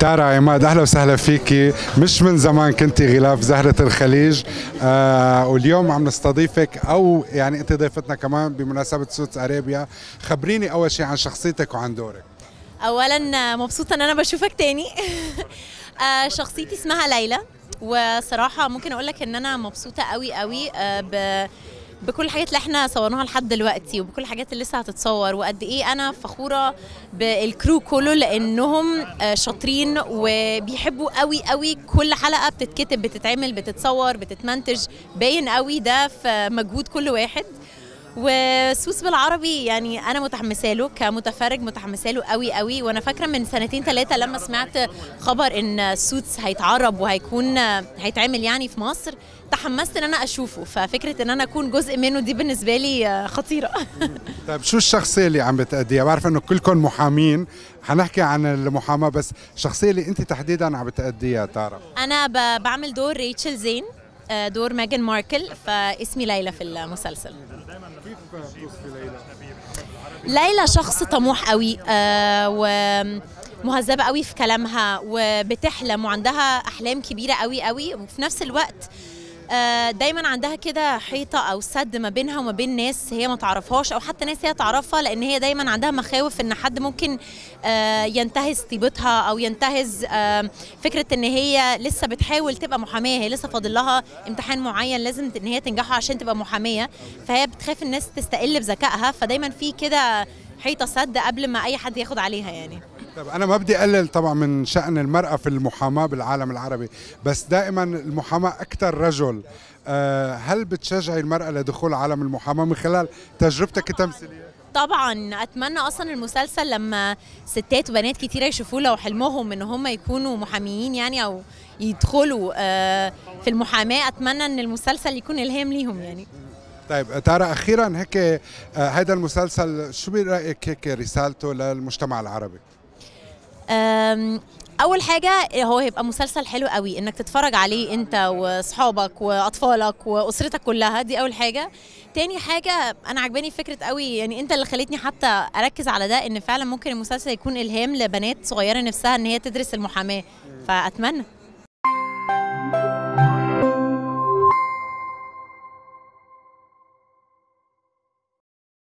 تارا عماد اهلا وسهلا فيكي مش من زمان كنتي غلاف زهره الخليج آه واليوم عم نستضيفك او يعني انت ضيفتنا كمان بمناسبه سوت ارابيا خبريني اول شيء عن شخصيتك وعن دورك اولا آه، مبسوطه ان انا بشوفك تاني آه شخصيتي اسمها ليلى وصراحه ممكن اقول لك ان انا مبسوطه قوي قوي آه بكل الحاجات اللي احنا صورناها لحد دلوقتي وبكل الحاجات اللي لسه هتتصور وقد ايه انا فخوره بالكرو كله لانهم آه، شاطرين وبيحبوا قوي قوي كل حلقه بتتكتب بتتعمل بتتصور بتتمنتج باين قوي ده في مجهود كل واحد وسوس بالعربي يعني انا متحمسه له كمتفرج متحمسه له قوي قوي وانا فاكره من سنتين ثلاثه لما سمعت خبر ان سوتس هيتعرب وهيكون هيتعمل يعني في مصر تحمست ان انا اشوفه ففكره ان انا اكون جزء منه دي بالنسبه لي خطيره طيب شو الشخصيه اللي عم بتأديها بعرف انه كلكم محامين هنحكي عن المحاماه بس الشخصيه اللي انت تحديدا عم بتأديها تعرف انا بعمل دور ريتشل زين آه، دور ميغان ماركل فاسمي ليلى في المسلسل ليلى؟ شخص طموح قوي آه، و مهذبه قوي في كلامها وبتحلم وعندها احلام كبيره قوي قوي وفي نفس الوقت آه، دايما عندها كده حيطه او سد ما بينها وما بين ناس هي ما تعرفهاش او حتى ناس هي تعرفها لان هي دايما عندها مخاوف ان حد ممكن آه، ينتهز طيبتها او ينتهز آه، فكره ان هي لسه بتحاول تبقى محاميه هي لسه فاضل لها امتحان معين لازم ان هي تنجحه عشان تبقى محاميه فهي بتخاف الناس تستقل بذكائها فدايما في كده حيطه سد قبل ما اي حد ياخد عليها يعني طب انا ما بدي اقلل طبعا من شان المراه في المحاماه بالعالم العربي بس دائما المحاماه اكثر رجل آه، هل بتشجعي المراه لدخول عالم المحاماه من خلال تجربتك التمثيليه طبعا اتمنى اصلا المسلسل لما ستات وبنات كتيره يشوفوه لو حلمهم ان هم يكونوا محاميين يعني او يدخلوا آه، في المحاماه اتمنى ان المسلسل يكون الهام ليهم يعني طيب تارا اخيرا هيك هذا آه، المسلسل شو برايك هيك رسالته للمجتمع العربي؟ اول حاجه هو هيبقى مسلسل حلو قوي انك تتفرج عليه انت واصحابك واطفالك واسرتك كلها دي اول حاجه تاني حاجه انا عجباني فكره قوي يعني انت اللي خليتني حتى اركز على ده ان فعلا ممكن المسلسل يكون الهام لبنات صغيره نفسها ان هي تدرس المحاماه فاتمنى